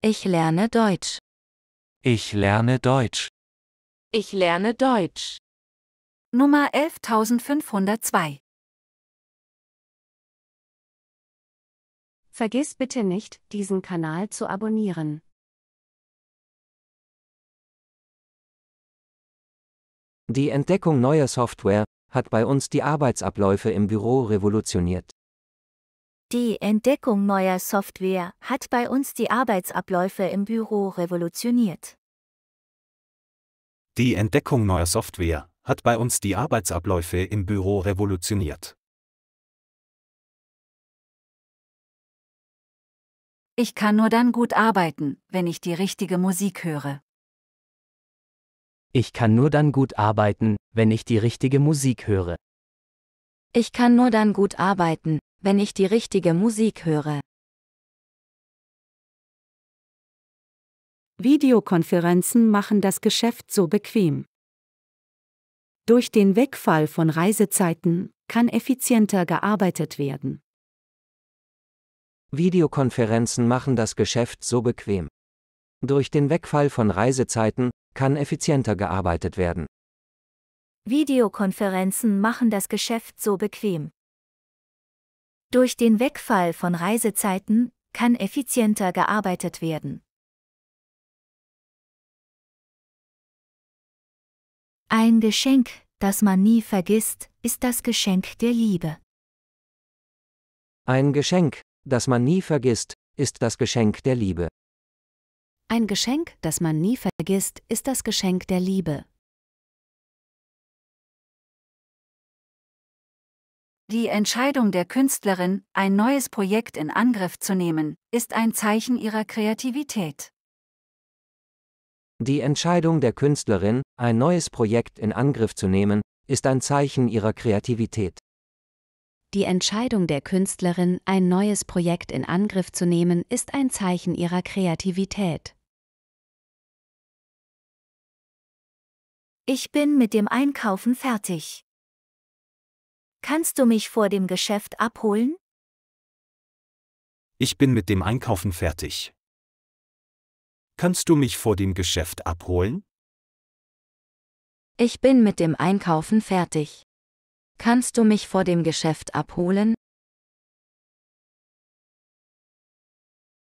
Ich lerne Deutsch. Ich lerne Deutsch. Ich lerne Deutsch. Nummer 11502. Vergiss bitte nicht, diesen Kanal zu abonnieren. Die Entdeckung neuer Software hat bei uns die Arbeitsabläufe im Büro revolutioniert. Die Entdeckung neuer Software hat bei uns die Arbeitsabläufe im Büro revolutioniert. Die Entdeckung neuer Software hat bei uns die Arbeitsabläufe im Büro revolutioniert. Ich kann nur dann gut arbeiten, wenn ich die richtige Musik höre. Ich kann nur dann gut arbeiten, wenn ich die richtige Musik höre. Ich kann nur dann gut arbeiten, wenn ich die richtige Musik höre. Videokonferenzen machen das Geschäft so bequem. Durch den Wegfall von Reisezeiten kann effizienter gearbeitet werden. Videokonferenzen machen das Geschäft so bequem. Durch den Wegfall von Reisezeiten kann effizienter gearbeitet werden. Videokonferenzen machen das Geschäft so bequem. Durch den Wegfall von Reisezeiten kann effizienter gearbeitet werden. Ein Geschenk, das man nie vergisst, ist das Geschenk der Liebe. Ein Geschenk, das man nie vergisst, ist das Geschenk der Liebe. Ein Geschenk, das man nie vergisst, ist das Geschenk der Liebe. Die Entscheidung der Künstlerin, ein neues Projekt in Angriff zu nehmen, ist ein Zeichen ihrer Kreativität. Die Entscheidung der Künstlerin, ein neues Projekt in Angriff zu nehmen, ist ein Zeichen ihrer Kreativität. Die Entscheidung der Künstlerin, ein neues Projekt in Angriff zu nehmen, ist ein Zeichen ihrer Kreativität. Ich bin mit dem Einkaufen fertig. Kannst du mich vor dem Geschäft abholen? Ich bin mit dem Einkaufen fertig. Kannst du mich vor dem Geschäft abholen? Ich bin mit dem Einkaufen fertig. Kannst du mich vor dem Geschäft abholen?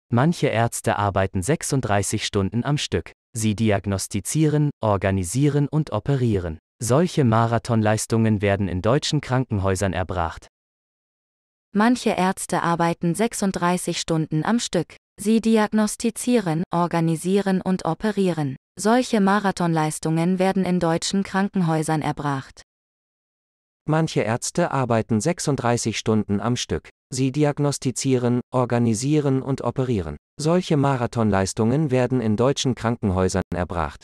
Manche Ärzte arbeiten 36 Stunden am Stück. Sie diagnostizieren, organisieren und operieren. Solche Marathonleistungen werden in deutschen Krankenhäusern erbracht. Manche Ärzte arbeiten 36 Stunden am Stück. Sie diagnostizieren, organisieren und operieren. Solche Marathonleistungen werden in deutschen Krankenhäusern erbracht. Manche Ärzte arbeiten 36 Stunden am Stück. Sie diagnostizieren, organisieren und operieren. Solche Marathonleistungen werden in deutschen Krankenhäusern erbracht.